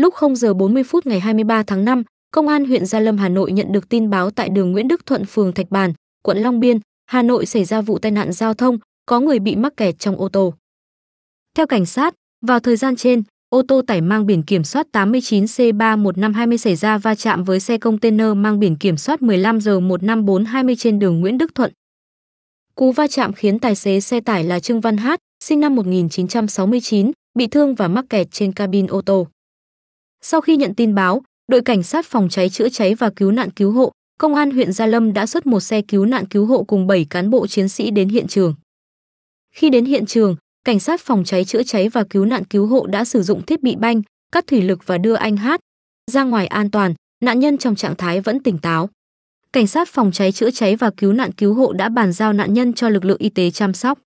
Lúc 0 giờ 40 phút ngày 23 tháng 5, Công an huyện Gia Lâm Hà Nội nhận được tin báo tại đường Nguyễn Đức Thuận phường Thạch Bàn, quận Long Biên, Hà Nội xảy ra vụ tai nạn giao thông, có người bị mắc kẹt trong ô tô. Theo cảnh sát, vào thời gian trên, ô tô tải mang biển kiểm soát 89C31520 xảy ra va chạm với xe container mang biển kiểm soát 15G15420 trên đường Nguyễn Đức Thuận. Cú va chạm khiến tài xế xe tải là Trương Văn Hát, sinh năm 1969, bị thương và mắc kẹt trên cabin ô tô. Sau khi nhận tin báo, đội cảnh sát phòng cháy chữa cháy và cứu nạn cứu hộ, công an huyện Gia Lâm đã xuất một xe cứu nạn cứu hộ cùng 7 cán bộ chiến sĩ đến hiện trường. Khi đến hiện trường, cảnh sát phòng cháy chữa cháy và cứu nạn cứu hộ đã sử dụng thiết bị banh, cắt thủy lực và đưa anh Hát ra ngoài an toàn, nạn nhân trong trạng thái vẫn tỉnh táo. Cảnh sát phòng cháy chữa cháy và cứu nạn cứu hộ đã bàn giao nạn nhân cho lực lượng y tế chăm sóc.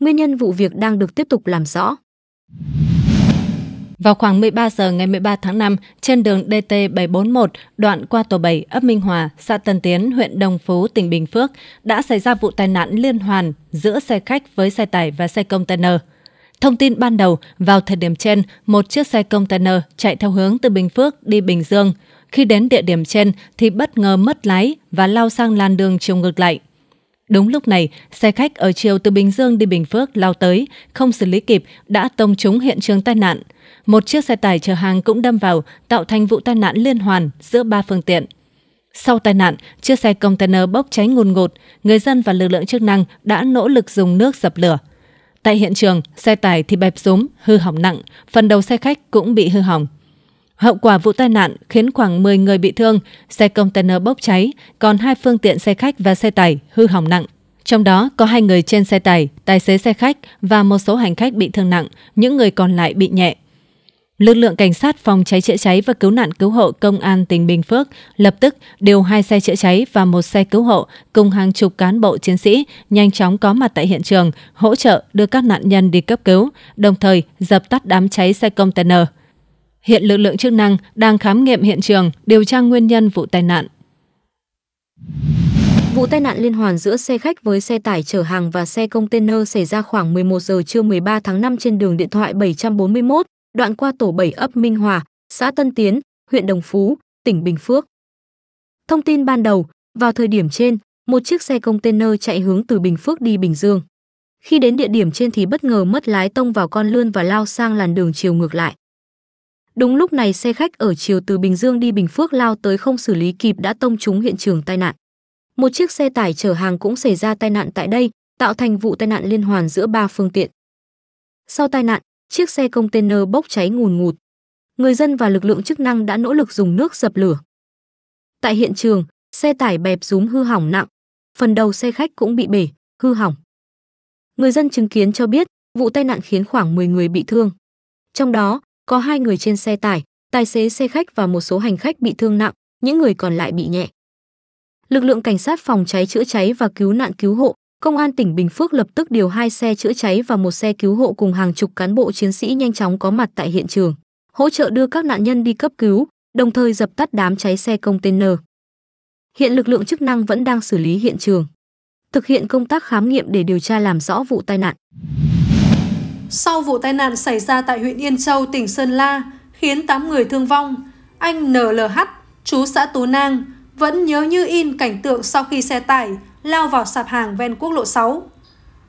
Nguyên nhân vụ việc đang được tiếp tục làm rõ. Vào khoảng 13 giờ ngày 13 tháng 5, trên đường DT741, đoạn qua tổ 7, ấp Minh Hòa, xã Tân Tiến, huyện Đồng Phú, tỉnh Bình Phước, đã xảy ra vụ tai nạn liên hoàn giữa xe khách với xe tải và xe container. Thông tin ban đầu, vào thời điểm trên, một chiếc xe container chạy theo hướng từ Bình Phước đi Bình Dương. Khi đến địa điểm trên thì bất ngờ mất lái và lao sang làn đường chiều ngược lại. Đúng lúc này, xe khách ở chiều từ Bình Dương đi Bình Phước lao tới, không xử lý kịp đã tông trúng hiện trường tai nạn – một chiếc xe tải chở hàng cũng đâm vào, tạo thành vụ tai nạn liên hoàn giữa ba phương tiện. Sau tai nạn, chiếc xe container bốc cháy ngùn ngụt, người dân và lực lượng chức năng đã nỗ lực dùng nước dập lửa. Tại hiện trường, xe tải thì bẹp rúm, hư hỏng nặng, phần đầu xe khách cũng bị hư hỏng. Hậu quả vụ tai nạn khiến khoảng 10 người bị thương, xe container bốc cháy, còn hai phương tiện xe khách và xe tải hư hỏng nặng. Trong đó có hai người trên xe tải, tài xế xe khách và một số hành khách bị thương nặng, những người còn lại bị nhẹ. Lực lượng cảnh sát phòng cháy chữa cháy và cứu nạn cứu hộ công an tỉnh Bình Phước lập tức điều hai xe chữa cháy và một xe cứu hộ cùng hàng chục cán bộ chiến sĩ nhanh chóng có mặt tại hiện trường, hỗ trợ đưa các nạn nhân đi cấp cứu, đồng thời dập tắt đám cháy xe container. Hiện lực lượng chức năng đang khám nghiệm hiện trường, điều tra nguyên nhân vụ tai nạn. Vụ tai nạn liên hoàn giữa xe khách với xe tải chở hàng và xe container xảy ra khoảng 11 giờ trưa 13 tháng 5 trên đường điện thoại 741 đoạn qua tổ 7 ấp Minh Hòa, xã Tân Tiến, huyện Đồng Phú, tỉnh Bình Phước. Thông tin ban đầu, vào thời điểm trên, một chiếc xe container chạy hướng từ Bình Phước đi Bình Dương. Khi đến địa điểm trên thì bất ngờ mất lái tông vào con lươn và lao sang làn đường chiều ngược lại. Đúng lúc này xe khách ở chiều từ Bình Dương đi Bình Phước lao tới không xử lý kịp đã tông trúng hiện trường tai nạn. Một chiếc xe tải chở hàng cũng xảy ra tai nạn tại đây, tạo thành vụ tai nạn liên hoàn giữa ba phương tiện. Sau tai nạn, chiếc xe container bốc cháy ngùn ngụt. Người dân và lực lượng chức năng đã nỗ lực dùng nước dập lửa. Tại hiện trường, xe tải bẹp rúm hư hỏng nặng, phần đầu xe khách cũng bị bể, hư hỏng. Người dân chứng kiến cho biết, vụ tai nạn khiến khoảng 10 người bị thương. Trong đó, có hai người trên xe tải, tài xế xe khách và một số hành khách bị thương nặng, những người còn lại bị nhẹ. Lực lượng cảnh sát phòng cháy chữa cháy và cứu nạn cứu hộ Công an tỉnh Bình Phước lập tức điều hai xe chữa cháy và một xe cứu hộ cùng hàng chục cán bộ chiến sĩ nhanh chóng có mặt tại hiện trường, hỗ trợ đưa các nạn nhân đi cấp cứu, đồng thời dập tắt đám cháy xe container. Hiện lực lượng chức năng vẫn đang xử lý hiện trường, thực hiện công tác khám nghiệm để điều tra làm rõ vụ tai nạn. Sau vụ tai nạn xảy ra tại huyện Yên Châu, tỉnh Sơn La, khiến 8 người thương vong, anh NLH, chú xã Tú Nang, vẫn nhớ như in cảnh tượng sau khi xe tải lao vào sạp hàng ven quốc lộ 6.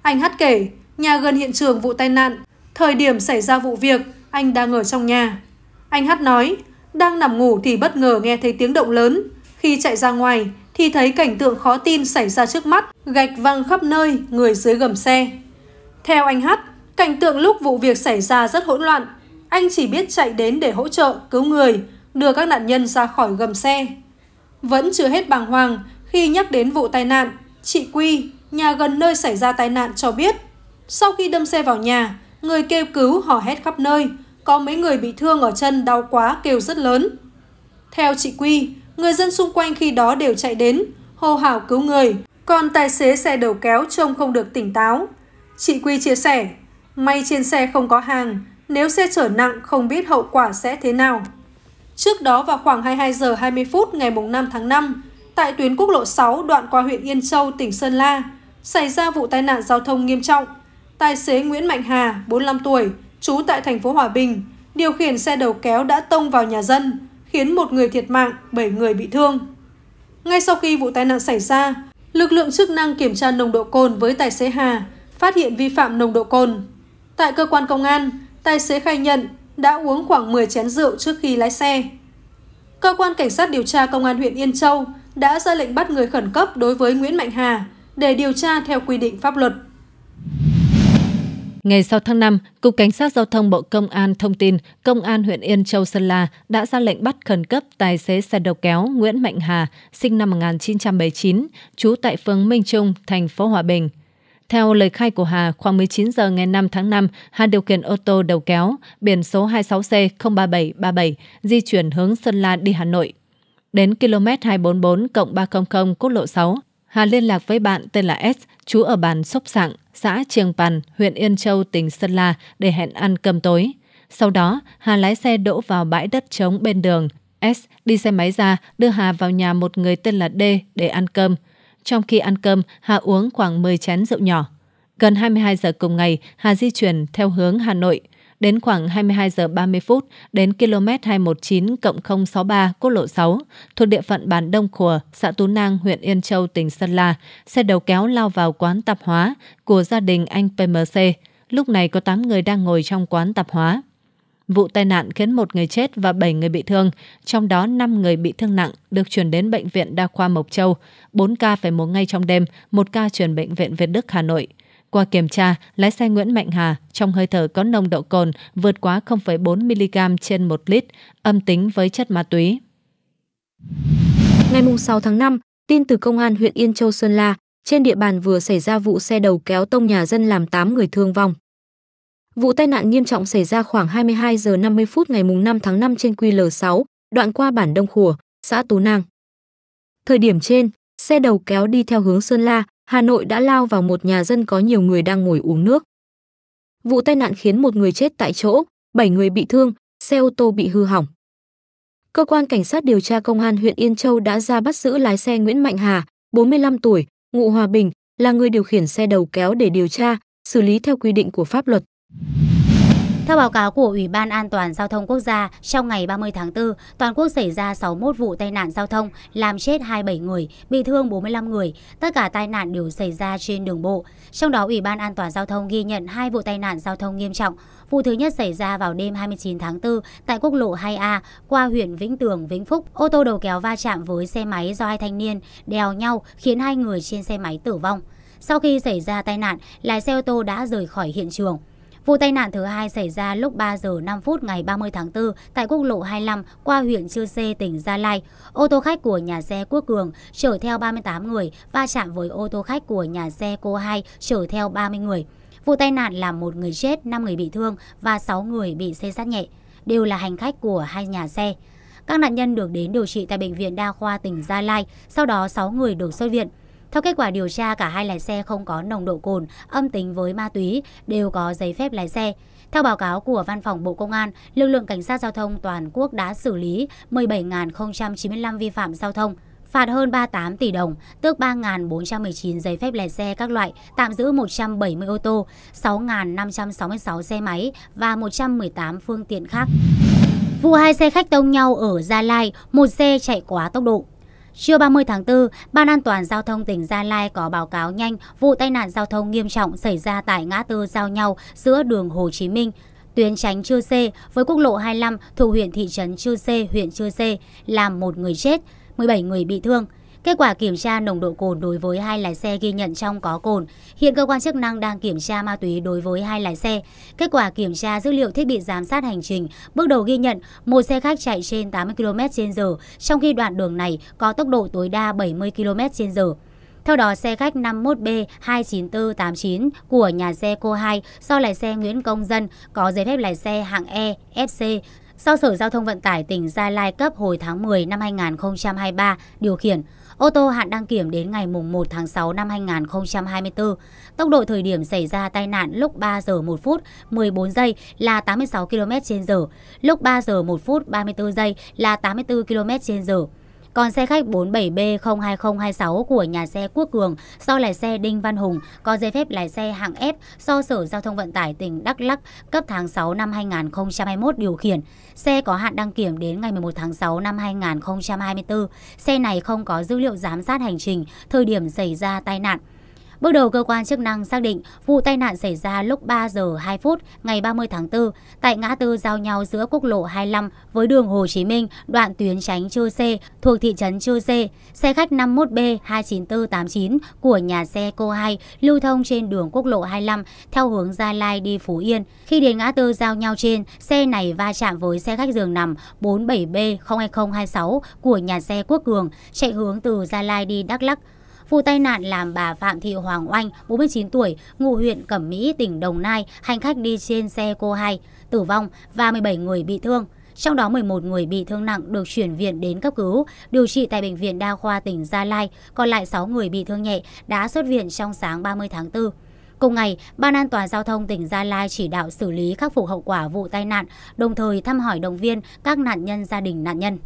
Anh Hát kể, nhà gần hiện trường vụ tai nạn, thời điểm xảy ra vụ việc, anh đang ở trong nhà. Anh Hát nói, đang nằm ngủ thì bất ngờ nghe thấy tiếng động lớn. Khi chạy ra ngoài thì thấy cảnh tượng khó tin xảy ra trước mắt, gạch văng khắp nơi, người dưới gầm xe. Theo anh Hát, cảnh tượng lúc vụ việc xảy ra rất hỗn loạn. Anh chỉ biết chạy đến để hỗ trợ, cứu người, đưa các nạn nhân ra khỏi gầm xe. Vẫn chưa hết bàng hoàng khi nhắc đến vụ tai nạn, Chị Quy, nhà gần nơi xảy ra tai nạn cho biết, sau khi đâm xe vào nhà, người kêu cứu hò hét khắp nơi, có mấy người bị thương ở chân đau quá kêu rất lớn. Theo chị Quy, người dân xung quanh khi đó đều chạy đến, hô hào cứu người, còn tài xế xe đầu kéo trông không được tỉnh táo. Chị Quy chia sẻ, may trên xe không có hàng, nếu xe chở nặng không biết hậu quả sẽ thế nào. Trước đó vào khoảng 22 giờ 20 phút ngày 5 tháng 5, tại tuyến quốc lộ 6 đoạn qua huyện Yên Châu, tỉnh Sơn La, xảy ra vụ tai nạn giao thông nghiêm trọng. Tài xế Nguyễn Mạnh Hà, 45 tuổi, trú tại thành phố Hòa Bình, điều khiển xe đầu kéo đã tông vào nhà dân, khiến một người thiệt mạng, 7 người bị thương. Ngay sau khi vụ tai nạn xảy ra, lực lượng chức năng kiểm tra nồng độ cồn với tài xế Hà, phát hiện vi phạm nồng độ cồn. Tại cơ quan công an, tài xế khai nhận đã uống khoảng 10 chén rượu trước khi lái xe. Cơ quan Cảnh sát điều tra Công an huyện Yên Châu đã ra lệnh bắt người khẩn cấp đối với Nguyễn Mạnh Hà để điều tra theo quy định pháp luật. Ngày 6 tháng 5, Cục Cảnh sát Giao thông Bộ Công an thông tin Công an huyện Yên Châu, Sơn La đã ra lệnh bắt khẩn cấp tài xế xe đầu kéo Nguyễn Mạnh Hà, sinh năm 1979, trú tại phường Minh Trung, thành phố Hòa Bình. Theo lời khai của Hà, khoảng 19 giờ ngày 5 tháng 5, Hà điều khiển ô tô đầu kéo biển số 26C03737 di chuyển hướng Sơn La đi Hà Nội Đến km 244 300 quốc lộ 6, Hà liên lạc với bạn tên là S, chú ở bản Sốc Sạng, xã Trường Pàn, huyện Yên Châu, tỉnh Sơn La để hẹn ăn cơm tối. Sau đó, Hà lái xe đỗ vào bãi đất trống bên đường. S đi xe máy ra đưa Hà vào nhà một người tên là D để ăn cơm. Trong khi ăn cơm, Hà uống khoảng 10 chén rượu nhỏ. Gần 22 giờ cùng ngày, Hà di chuyển theo hướng Hà Nội – Đến khoảng 22 giờ 30 phút, đến km 219 063 quốc lộ 6, thuộc địa phận bản Đông Khùa, xã Tú Nang, huyện Yên Châu, tỉnh Sơn La, xe đầu kéo lao vào quán tạp hóa của gia đình anh PMC. Lúc này có 8 người đang ngồi trong quán tạp hóa. Vụ tai nạn khiến một người chết và 7 người bị thương, trong đó 5 người bị thương nặng được chuyển đến Bệnh viện Đa khoa Mộc Châu, 4 ca phải mổ ngay trong đêm, 1 ca chuyển Bệnh viện Việt Đức Hà Nội. Qua kiểm tra, lái xe Nguyễn Mạnh Hà trong hơi thở có nồng độ cồn vượt quá 0,4mg trên 1 lít, âm tính với chất ma túy. Ngày 6 tháng 5, tin từ Công an huyện Yên Châu Sơn La, trên địa bàn vừa xảy ra vụ xe đầu kéo tông nhà dân làm 8 người thương vong. Vụ tai nạn nghiêm trọng xảy ra khoảng 22 giờ 50 phút ngày 5 tháng 5 trên QL6, đoạn qua bản Đông Khùa, xã Tú Nang. Thời điểm trên, xe đầu kéo đi theo hướng Sơn La, Hà Nội đã lao vào một nhà dân có nhiều người đang ngồi uống nước. Vụ tai nạn khiến một người chết tại chỗ, 7 người bị thương, xe ô tô bị hư hỏng. Cơ quan cảnh sát điều tra công an huyện Yên Châu đã ra bắt giữ lái xe Nguyễn Mạnh Hà, 45 tuổi, ngụ Hòa Bình, là người điều khiển xe đầu kéo để điều tra, xử lý theo quy định của pháp luật. Theo báo cáo của Ủy ban An toàn Giao thông Quốc gia, trong ngày 30 tháng 4, toàn quốc xảy ra 61 vụ tai nạn giao thông, làm chết 27 người, bị thương 45 người. Tất cả tai nạn đều xảy ra trên đường bộ. Trong đó, Ủy ban An toàn Giao thông ghi nhận hai vụ tai nạn giao thông nghiêm trọng. Vụ thứ nhất xảy ra vào đêm 29 tháng 4 tại quốc lộ 2A qua huyện Vĩnh Tường, Vĩnh Phúc. Ô tô đầu kéo va chạm với xe máy do hai thanh niên đèo nhau khiến hai người trên xe máy tử vong. Sau khi xảy ra tai nạn, lái xe ô tô đã rời khỏi hiện trường. Vụ tai nạn thứ hai xảy ra lúc 3 giờ 5 phút ngày 30 tháng 4 tại quốc lộ 25 qua huyện Chư Sê, tỉnh Gia Lai. Ô tô khách của nhà xe Quốc Cường chở theo 38 người va chạm với ô tô khách của nhà xe Cô Hai chở theo 30 người. Vụ tai nạn làm một người chết, 5 người bị thương và 6 người bị xây sát nhẹ, đều là hành khách của hai nhà xe. Các nạn nhân được đến điều trị tại Bệnh viện Đa khoa tỉnh Gia Lai, sau đó 6 người được xuất viện. Theo kết quả điều tra, cả hai lái xe không có nồng độ cồn, âm tính với ma túy, đều có giấy phép lái xe. Theo báo cáo của Văn phòng Bộ Công an, lực lượng cảnh sát giao thông toàn quốc đã xử lý 17.095 vi phạm giao thông, phạt hơn 38 tỷ đồng, tước 3.419 giấy phép lái xe các loại, tạm giữ 170 ô tô, 6.566 xe máy và 118 phương tiện khác. Vụ hai xe khách tông nhau ở Gia Lai, một xe chạy quá tốc độ. Trưa 30 tháng 4, Ban an toàn giao thông tỉnh Gia Lai có báo cáo nhanh vụ tai nạn giao thông nghiêm trọng xảy ra tại ngã tư giao nhau giữa đường Hồ Chí Minh, tuyến tránh Chư Sê với quốc lộ 25 thuộc huyện thị trấn Chư Sê, huyện Chư Sê, làm một người chết, 17 người bị thương. Kết quả kiểm tra nồng độ cồn đối với hai lái xe ghi nhận trong có cồn. Hiện cơ quan chức năng đang kiểm tra ma túy đối với hai lái xe. Kết quả kiểm tra dữ liệu thiết bị giám sát hành trình bước đầu ghi nhận một xe khách chạy trên 80 km/h, trong khi đoạn đường này có tốc độ tối đa 70 km/h. Theo đó, xe khách 51B29489 của nhà xe Cô 2 do lái xe Nguyễn Công Dân có giấy phép lái xe hạng E, FC do Sở Giao thông Vận tải tỉnh Gia Lai cấp hồi tháng 10 năm 2023 điều khiển, ô tô hạn đăng kiểm đến ngày 1 tháng 6 năm 2024. Tốc độ thời điểm xảy ra tai nạn lúc 3 giờ 1 phút 14 giây là 86 km/h, lúc 3 giờ 1 phút 34 giây là 84 km/h. Còn xe khách 47B02026 của nhà xe Quốc Cường do lái xe Đinh Văn Hùng có giấy phép lái xe hạng F do Sở Giao thông Vận tải tỉnh Đắk Lắk cấp tháng 6 năm 2021 điều khiển. Xe có hạn đăng kiểm đến ngày 11 tháng 6 năm 2024. Xe này không có dữ liệu giám sát hành trình thời điểm xảy ra tai nạn. Bước đầu cơ quan chức năng xác định vụ tai nạn xảy ra lúc 3 giờ 2 phút ngày 30 tháng 4 tại ngã tư giao nhau giữa quốc lộ 25 với đường Hồ Chí Minh, đoạn tuyến tránh Chư C, thuộc thị trấn Chư C, Xe khách 51B29489 của nhà xe Cô Hai lưu thông trên đường quốc lộ 25 theo hướng Gia Lai đi Phú Yên. Khi đến ngã tư giao nhau trên, xe này va chạm với xe khách giường nằm 47B02026 của nhà xe Quốc Cường chạy hướng từ Gia Lai đi Đắk Lắk Vụ tai nạn làm bà Phạm Thị Hoàng Oanh, 49 tuổi, ngụ huyện Cẩm Mỹ, tỉnh Đồng Nai, hành khách đi trên xe cô hai tử vong và 17 người bị thương trong đó 11 người bị thương nặng được chuyển viện đến cấp cứu, điều trị tại Bệnh viện Đa khoa tỉnh Gia Lai, còn lại 6 người bị thương nhẹ đã xuất viện trong sáng 30 tháng 4. Cùng ngày, Ban an toàn giao thông tỉnh Gia Lai chỉ đạo xử lý khắc phục hậu quả vụ tai nạn, đồng thời thăm hỏi động viên các nạn nhân gia đình nạn nhân.